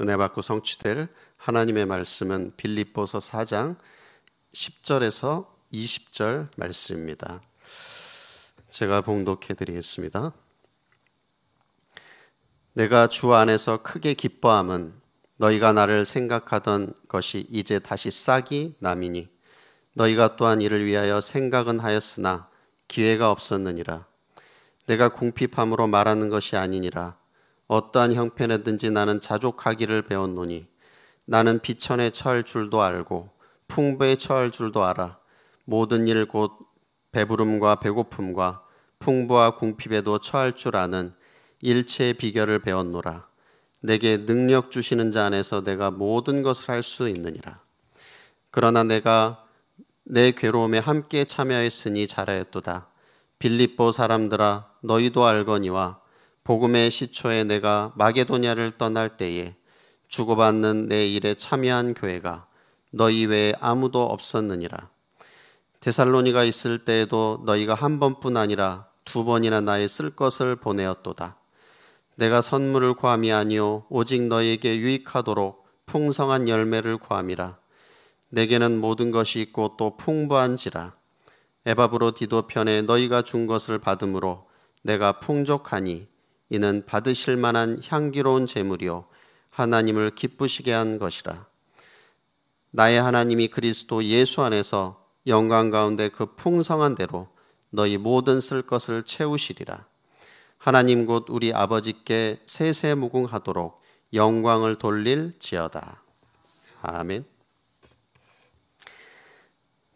은혜 받고 성취될 하나님의 말씀은 빌립보서 4장 10절에서 20절 말씀입니다. 제가 봉독해 드리겠습니다. 내가 주 안에서 크게 기뻐함은 너희가 나를 생각하던 것이 이제 다시 싹이 남이니 너희가 또한 이를 위하여 생각은 하였으나 기회가 없었느니라 내가 궁핍함으로 말하는 것이 아니니라 어떠한 형편에든지 나는 자족하기를 배웠노니 나는 비천에 처할 줄도 알고 풍부에 처할 줄도 알아 모든 일 곧 배부름과 배고픔과 풍부와 궁핍에도 처할 줄 아는 일체의 비결을 배웠노라 내게 능력 주시는 자 안에서 내가 모든 것을 할 수 있느니라 그러나 내가 내 괴로움에 함께 참여했으니 잘하였도다 빌립보 사람들아 너희도 알거니와 복음의 시초에 내가 마게도냐를 떠날 때에 주고받는 내 일에 참여한 교회가 너희 외에 아무도 없었느니라. 데살로니가 있을 때에도 너희가 한 번뿐 아니라 두 번이나 나의 쓸 것을 보내었도다. 내가 선물을 구함이 아니요 오직 너에게 희 유익하도록 풍성한 열매를 구함이라. 내게는 모든 것이 있고 또 풍부한지라. 에바브로 디도 편에 너희가 준 것을 받으므로 내가 풍족하니 이는 받으실 만한 향기로운 제물이요 하나님을 기쁘시게 한 것이라. 나의 하나님이 그리스도 예수 안에서 영광 가운데 그 풍성한 대로 너희 모든 쓸 것을 채우시리라. 하나님 곧 우리 아버지께 세세무궁하도록 영광을 돌릴지어다. 아멘.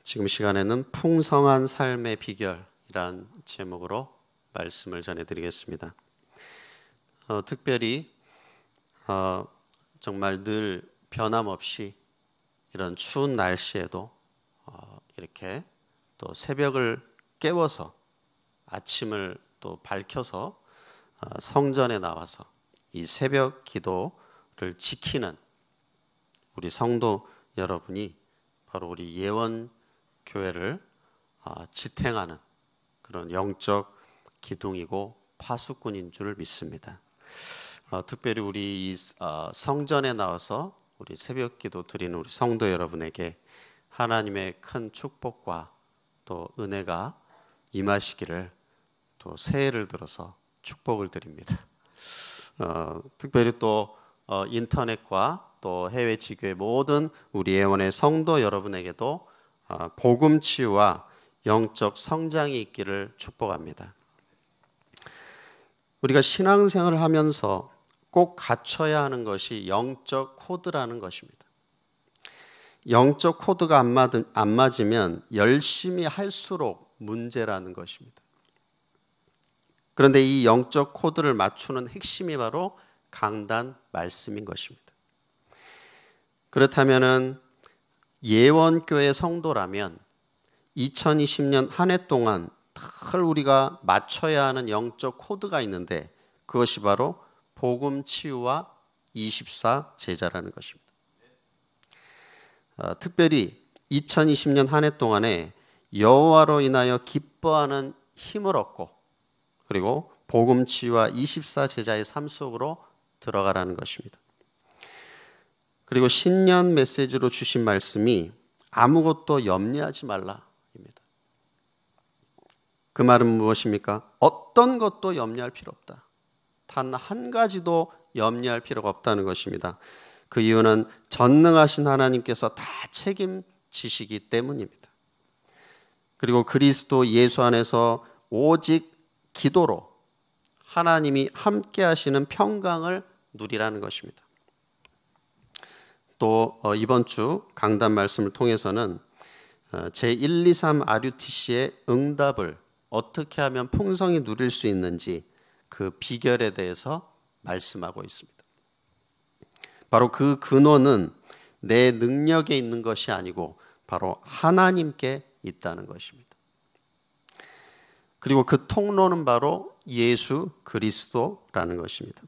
지금 시간에는 풍성한 삶의 비결이란 제목으로 말씀을 전해드리겠습니다. 어, 특별히 어, 정말 늘 변함없이 이런 추운 날씨에도 어, 이렇게 또 새벽을 깨워서 아침을 또 밝혀서 어, 성전에 나와서 이 새벽 기도를 지키는 우리 성도 여러분이 바로 우리 예원 교회를 어, 지탱하는 그런 영적 기둥이고 파수꾼인 줄 믿습니다. 어, 특별히 우리 이, 어, 성전에 나와서 우리 새벽기도 드리는 우리 성도 여러분에게 하나님의 큰 축복과 또 은혜가 임하시기를 또 새해를 들어서 축복을 드립니다. 어, 특별히 또 어, 인터넷과 또 해외 지교의 모든 우리 예원의 성도 여러분에게도 어, 복음 치유와 영적 성장이 있기를 축복합니다. 우리가 신앙생활을 하면서 꼭 갖춰야 하는 것이 영적 코드라는 것입니다. 영적 코드가 안, 맞은, 안 맞으면 열심히 할수록 문제라는 것입니다. 그런데 이 영적 코드를 맞추는 핵심이 바로 강단 말씀인 것입니다. 그렇다면은 예원교회 성도라면 2020년 한 해 동안 늘 우리가 맞춰야 하는 영적 코드가 있는데 그것이 바로 복음 치유와 24 제자라는 것입니다. 어, 특별히 2020년 한 해 동안에 여호와로 인하여 기뻐하는 힘을 얻고 그리고 복음 치유와 24 제자의 삶 속으로 들어가라는 것입니다. 그리고 신년 메시지로 주신 말씀이 아무것도 염려하지 말라. 그 말은 무엇입니까? 어떤 것도 염려할 필요 없다. 단 한 가지도 염려할 필요가 없다는 것입니다. 그 이유는 전능하신 하나님께서 다 책임지시기 때문입니다. 그리고 그리스도 예수 안에서 오직 기도로 하나님이 함께 하시는 평강을 누리라는 것입니다. 또 어, 이번 주 강단 말씀을 통해서는 제1, 2, 3 RUTC의 응답을 어떻게 하면 풍성히 누릴 수 있는지 그 비결에 대해서 말씀하고 있습니다. 바로 그 근원은 내 능력에 있는 것이 아니고 바로 하나님께 있다는 것입니다. 그리고 그 통로는 바로 예수 그리스도라는 것입니다.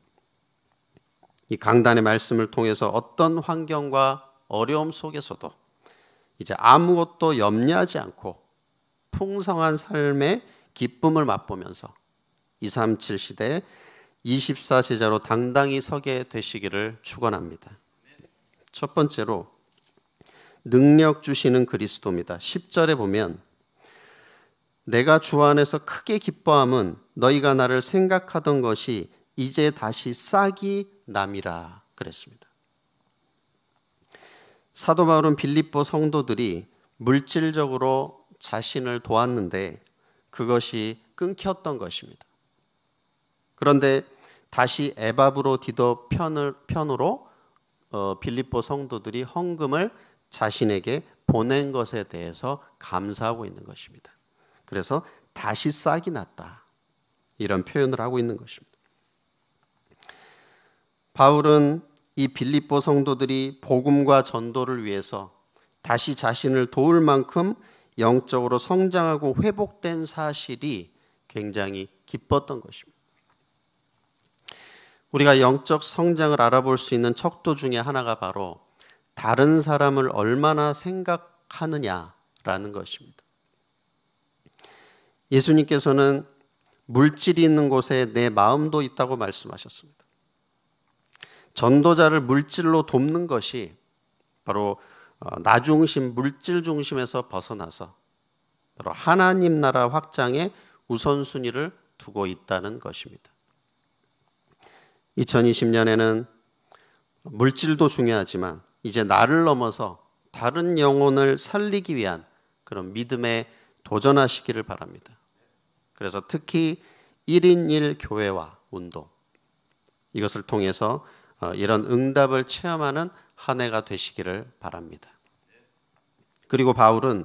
이 강단의 말씀을 통해서 어떤 환경과 어려움 속에서도 이제 아무것도 염려하지 않고 풍성한 삶의 기쁨을 맛보면서 237시대 24제자로 당당히 서게 되시기를 축원합니다. 첫 번째로 능력 주시는 그리스도입니다. 10절에 보면 내가 주 안에서 크게 기뻐함은 너희가 나를 생각하던 것이 이제 다시 싹이 남이라 그랬습니다. 사도 바울은 빌립보 성도들이 물질적으로 자신을 도왔는데 그것이 끊겼던 것입니다. 그런데 다시 에바브로 디도 편을, 편으로 어, 빌립보 성도들이 헌금을 자신에게 보낸 것에 대해서 감사하고 있는 것입니다. 그래서 다시 싹이 났다. 이런 표현을 하고 있는 것입니다. 바울은 이 빌립보 성도들이 복음과 전도를 위해서 다시 자신을 도울 만큼 영적으로 성장하고 회복된 사실이 굉장히 기뻤던 것입니다. 우리가 영적 성장을 알아볼 수 있는 척도 중에 하나가 바로 다른 사람을 얼마나 생각하느냐라는 것입니다. 예수님께서는 물질이 있는 곳에 내 마음도 있다고 말씀하셨습니다. 전도자를 물질로 돕는 것이 바로 어, 나 중심, 물질 중심에서 벗어나서 바로 하나님 나라 확장에 우선순위를 두고 있다는 것입니다. 2020년에는 물질도 중요하지만 이제 나를 넘어서 다른 영혼을 살리기 위한 그런 믿음에 도전하시기를 바랍니다. 그래서 특히 1인 1 교회와 운동 이것을 통해서 어, 이런 응답을 체험하는 한 해가 되시기를 바랍니다. 그리고 바울은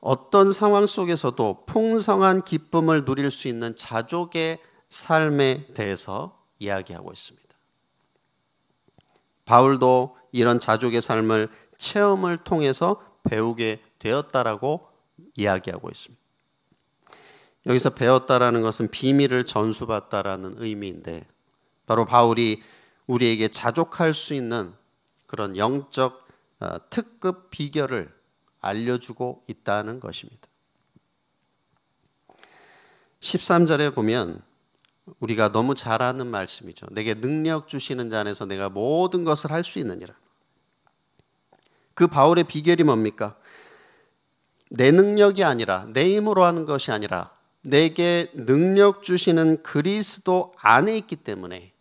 어떤 상황 속에서도 풍성한 기쁨을 누릴 수 있는 자족의 삶에 대해서 이야기하고 있습니다. 바울도 이런 자족의 삶을 체험을 통해서 배우게 되었다라고 이야기하고 있습니다. 여기서 배웠다라는 것은 비밀을 전수받다라는 의미인데 바로 바울이 우리에게 자족할 수 있는 그런 영적 어, 특급 비결을 알려주고 있다는 것입니다. 13절에 보면 우리가 너무 잘 아는 말씀이죠. 내게 능력 주시는 자 안에서 내가 모든 것을 할 수 있느니라. 그 바울의 비결이 뭡니까? 내 능력이 아니라 내 힘으로 하는 것이 아니라 내게 능력 주시는 그리스도 안에 있기 때문에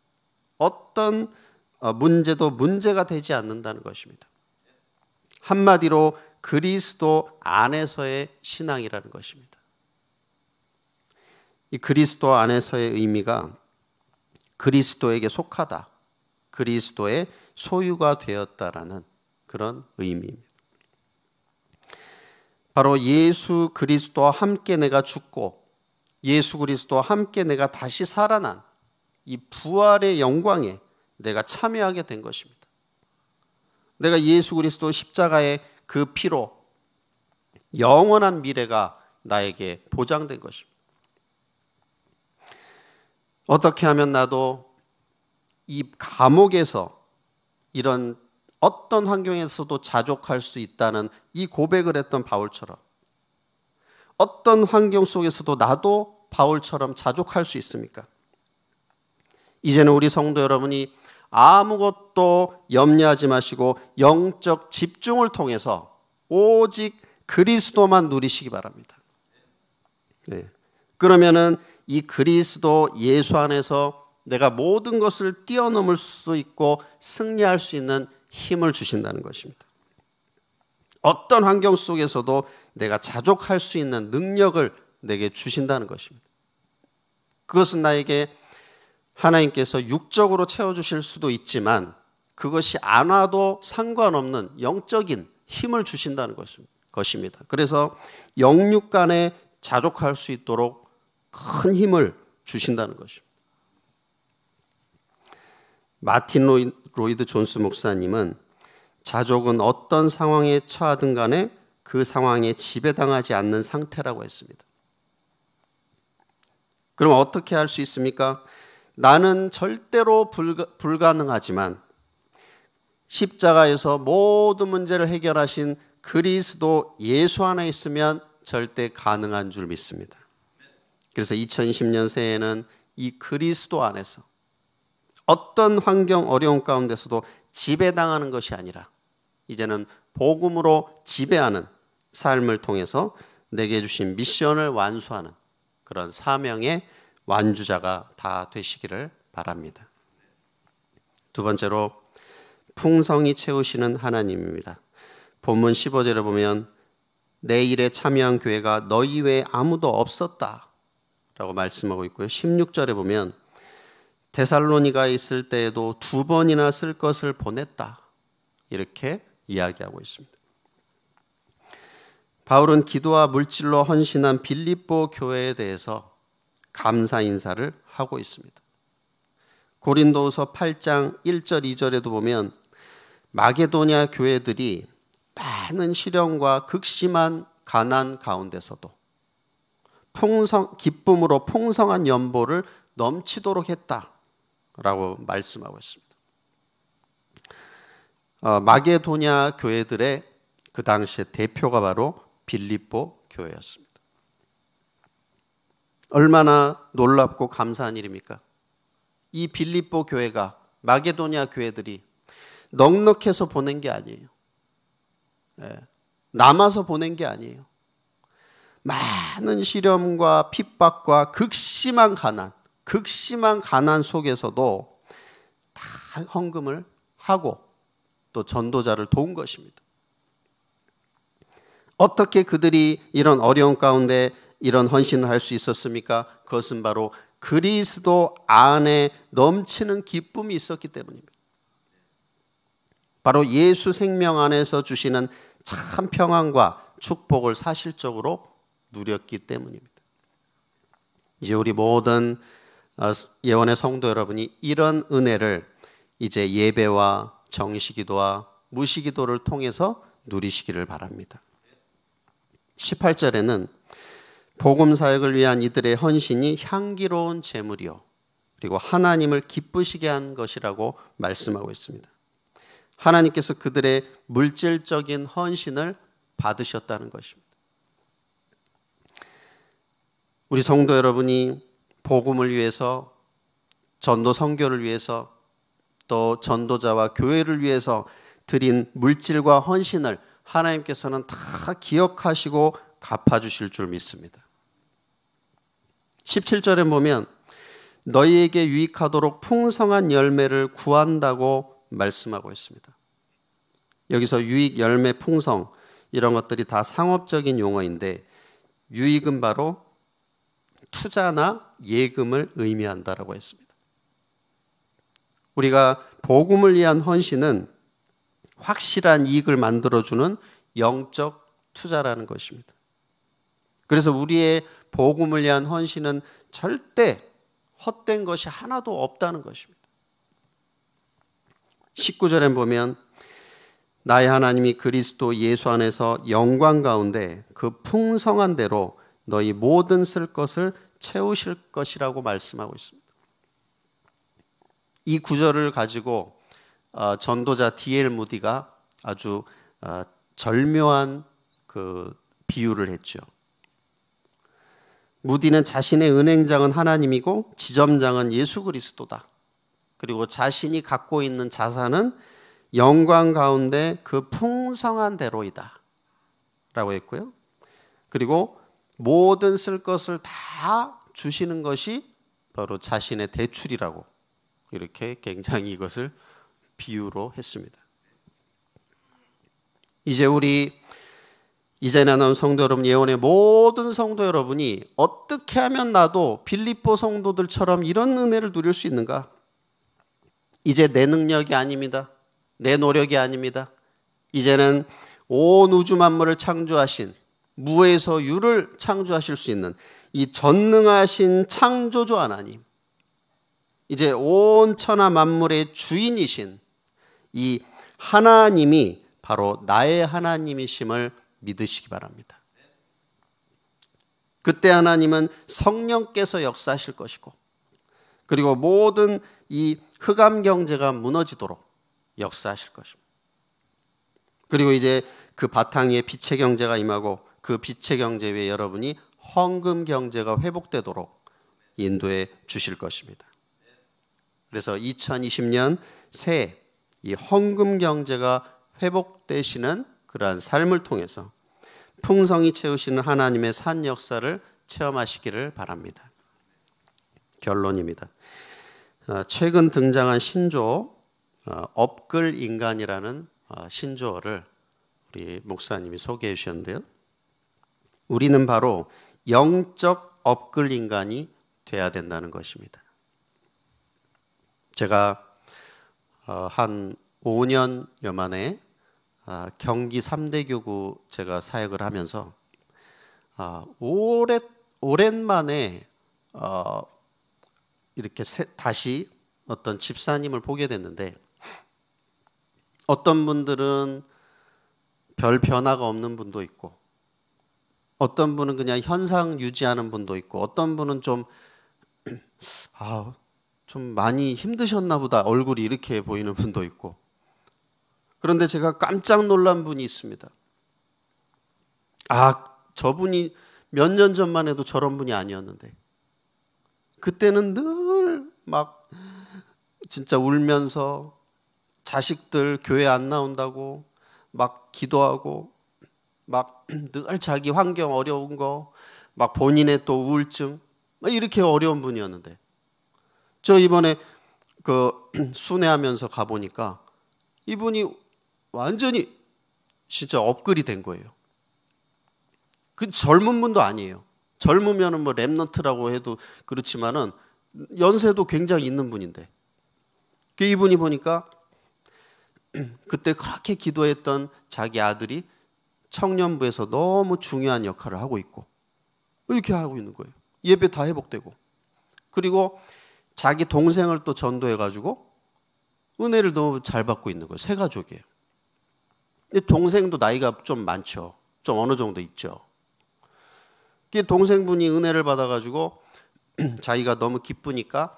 어떤 어, 문제도 문제가 되지 않는다는 것입니다. 한마디로 그리스도 안에서의 신앙이라는 것입니다. 이 그리스도 안에서의 의미가 그리스도에게 속하다, 그리스도의 소유가 되었다라는 그런 의미입니다. 바로 예수 그리스도와 함께 내가 죽고 예수 그리스도와 함께 내가 다시 살아난 이 부활의 영광에 내가 참여하게 된 것입니다. 내가 예수 그리스도 십자가의 그 피로 영원한 미래가 나에게 보장된 것입니다. 어떻게 하면 나도 이 감옥에서 이런 어떤 환경에서도 자족할 수 있다는 이 고백을 했던 바울처럼 어떤 환경 속에서도 나도 바울처럼 자족할 수 있습니까? 이제는 우리 성도 여러분이 아무것도 염려하지 마시고 영적 집중을 통해서 오직 그리스도만 누리시기 바랍니다. 네. 그러면은 이 그리스도 예수 안에서 내가 모든 것을 뛰어넘을 수 있고 승리할 수 있는 힘을 주신다는 것입니다. 어떤 환경 속에서도 내가 자족할 수 있는 능력을 내게 주신다는 것입니다. 그것은 나에게 하나님께서 육적으로 채워주실 수도 있지만 그것이 안 와도 상관없는 영적인 힘을 주신다는 것입니다. 그래서 영육 간에 자족할 수 있도록 큰 힘을 주신다는 것입니다. 마틴 로이드 존스 목사님은 자족은 어떤 상황에 처하든 간에 그 상황에 지배당하지 않는 상태라고 했습니다. 그럼 어떻게 할 수 있습니까? 나는 절대로 불가, 불가능하지만 십자가에서 모든 문제를 해결하신 그리스도 예수 안에 있으면 절대 가능한 줄 믿습니다. 그래서 2 0 1 0년새에는이 그리스도 안에서 어떤 환경 어려운 가운데서도 지배당하는 것이 아니라 이제는 복음으로 지배하는 삶을 통해서 내게 주신 미션을 완수하는 그런 사명의 완주자가 다 되시기를 바랍니다. 두 번째로 풍성히 채우시는 하나님입니다. 본문 15절을 보면 내 일에 참여한 교회가 너희 외에 아무도 없었다 라고 말씀하고 있고요. 16절에 보면 데살로니가 있을 때에도 두 번이나 쓸 것을 보냈다 이렇게 이야기하고 있습니다. 바울은 기도와 물질로 헌신한 빌립보 교회에 대해서 감사 인사를 하고 있습니다. 고린도서 8장 1절 2절에도 보면 마게도냐 교회들이 많은 시련과 극심한 가난 가운데서도 풍성 기쁨으로 풍성한 연보를 넘치도록 했다라고 말씀하고 있습니다. 어, 마게도냐 교회들의 그 당시의 대표가 바로 빌립보 교회였습니다. 얼마나 놀랍고 감사한 일입니까? 이 빌립보 교회가 마게도냐 교회들이 넉넉해서 보낸 게 아니에요. 예, 남아서 보낸 게 아니에요. 많은 시련과 핍박과 극심한 가난, 극심한 가난 속에서도 다 헌금을 하고 또 전도자를 도운 것입니다. 어떻게 그들이 이런 어려운 가운데 이런 헌신을 할 수 있었습니까? 그것은 바로 그리스도 안에 넘치는 기쁨이 있었기 때문입니다. 바로 예수 생명 안에서 주시는 참 평안과 축복을 사실적으로 누렸기 때문입니다. 이제 우리 모든 어, 예원의 성도 여러분이 이런 은혜를 이제 예배와 정시기도와 무시기도를 통해서 누리시기를 바랍니다. 18절에는 복음 사역을 위한 이들의 헌신이 향기로운 제물이요 그리고 하나님을 기쁘시게 한 것이라고 말씀하고 있습니다. 하나님께서 그들의 물질적인 헌신을 받으셨다는 것입니다. 우리 성도 여러분이 복음을 위해서 전도 선교를 위해서 또 전도자와 교회를 위해서 드린 물질과 헌신을 하나님께서는 다 기억하시고 갚아 주실 줄 믿습니다. 17절에 보면 너희에게 유익하도록 풍성한 열매를 구한다고 말씀하고 있습니다. 여기서 유익, 열매, 풍성 이런 것들이 다 상업적인 용어인데 유익은 바로 투자나 예금을 의미한다라고 했습니다. 우리가 복음을 위한 헌신은 확실한 이익을 만들어주는 영적 투자라는 것입니다. 그래서 우리의 복음을 위한 헌신은 절대 헛된 것이 하나도 없다는 것입니다. 19절에 보면 나의 하나님이 그리스도 예수 안에서 영광 가운데 그 풍성한 대로 너희 모든 쓸 것을 채우실 것이라고 말씀하고 있습니다. 이 구절을 가지고 어, 전도자 디엘 무디가 아주 어, 절묘한 그 비유를 했죠. 무디는 자신의 은행장은 하나님이고 지점장은 예수 그리스도다. 그리고 자신이 갖고 있는 자산은 영광 가운데 그 풍성한 대로이다. 라고 했고요. 그리고 모든 쓸 것을 다 주시는 것이 바로 자신의 대출이라고 이렇게 굉장히 이것을 비유로 했습니다. 이제 우리 이제 나는 성도 여러분 예언의 모든 성도 여러분이 어떻게 하면 나도 빌립보 성도들처럼 이런 은혜를 누릴 수 있는가? 이제 내 능력이 아닙니다. 내 노력이 아닙니다. 이제는 온 우주 만물을 창조하신 무에서 유를 창조하실 수 있는 이 전능하신 창조주 하나님. 이제 온 천하 만물의 주인이신 이 하나님이 바로 나의 하나님이심을 믿으시기 바랍니다. 그때 하나님은 성령께서 역사하실 것이고 그리고 모든 이 흑암 경제가 무너지도록 역사하실 것입니다. 그리고 이제 그 바탕 위에 빛의 경제가 임하고 그 빛의 경제 위에 여러분이 헌금 경제가 회복되도록 인도해 주실 것입니다. 그래서 2020년 새해 이 헌금 경제가 회복되시는 그러한 삶을 통해서 풍성히 채우시는 하나님의 산 역사를 체험하시기를 바랍니다. 결론입니다. 어, 최근 등장한 신조 어, 업글 인간이라는 어, 신조어를 우리 목사님이 소개해 주셨는데요. 우리는 바로 영적 업글 인간이 돼야 된다는 것입니다. 제가 한 5년여 만에 아, 경기 3대 교구 제가 사역을 하면서 아, 오래, 오랜만에 어, 이렇게 다시 어떤 집사님을 보게 됐는데 어떤 분들은 별 변화가 없는 분도 있고 어떤 분은 그냥 현상 유지하는 분도 있고 어떤 분은 좀 아, 좀 많이 힘드셨나 보다 얼굴이 이렇게 보이는 분도 있고 그런데 제가 깜짝 놀란 분이 있습니다. 아, 저분이 몇 년 전만 해도 저런 분이 아니었는데. 그때는 늘 막 진짜 울면서 자식들 교회 안 나온다고 막 기도하고 막 늘 자기 환경 어려운 거 막 본인의 또 우울증 이렇게 어려운 분이었는데 저 이번에 그 순회하면서 가보니까 이분이 완전히 진짜 업글이 된 거예요. 그 젊은 분도 아니에요. 젊으면은 뭐 랩넌트라고 해도 그렇지만은 연세도 굉장히 있는 분인데 그 이분이 보니까 그때 그렇게 기도했던 자기 아들이 청년부에서 너무 중요한 역할을 하고 있고 이렇게 하고 있는 거예요. 예배 다 회복되고 그리고 자기 동생을 또 전도해 가지고 은혜를 너무 잘 받고 있는 거예요. 세 가족이에요. 동생도 나이가 좀 많죠. 좀 어느 정도 있죠. 동생분이 은혜를 받아가지고 자기가 너무 기쁘니까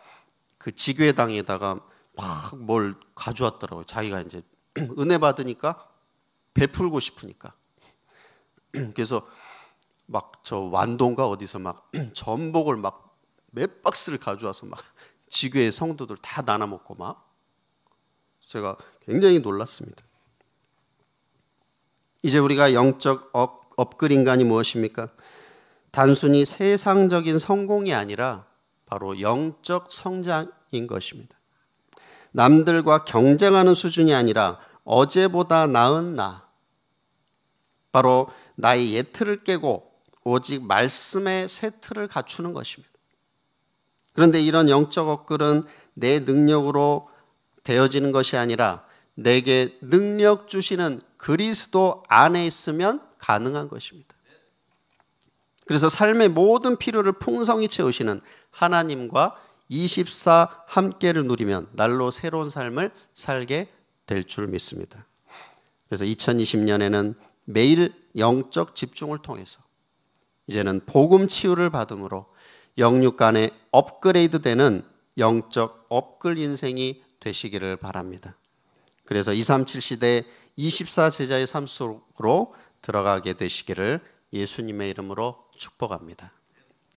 그 지교회당에다가 막 뭘 가져왔더라고요. 자기가 이제 은혜 받으니까 베풀고 싶으니까. 그래서 막 저 완동가 어디서 막 전복을 막 몇 박스를 가져와서 막 지교회 성도들 다 나눠 먹고 막 제가 굉장히 놀랐습니다. 이제 우리가 영적 업, 업글 인간이 무엇입니까? 단순히 세상적인 성공이 아니라 바로 영적 성장인 것입니다. 남들과 경쟁하는 수준이 아니라 어제보다 나은 나. 바로 나의 예틀을 깨고 오직 말씀의 세트를 갖추는 것입니다. 그런데 이런 영적 업글은 내 능력으로 되어지는 것이 아니라 내게 능력 주시는 그리스도 안에 있으면 가능한 것입니다. 그래서 삶의 모든 필요를 풍성히 채우시는 하나님과 24 함께를 누리면 날로 새로운 삶을 살게 될 줄 믿습니다. 그래서 2020년에는 매일 영적 집중을 통해서 이제는 복음 치유를 받음으로 영육 간에 업그레이드 되는 영적 업글 인생이 되시기를 바랍니다. 그래서 237 시대 24 제자의 삶 속으로 들어가게 되시기를 예수님의 이름으로 축복합니다.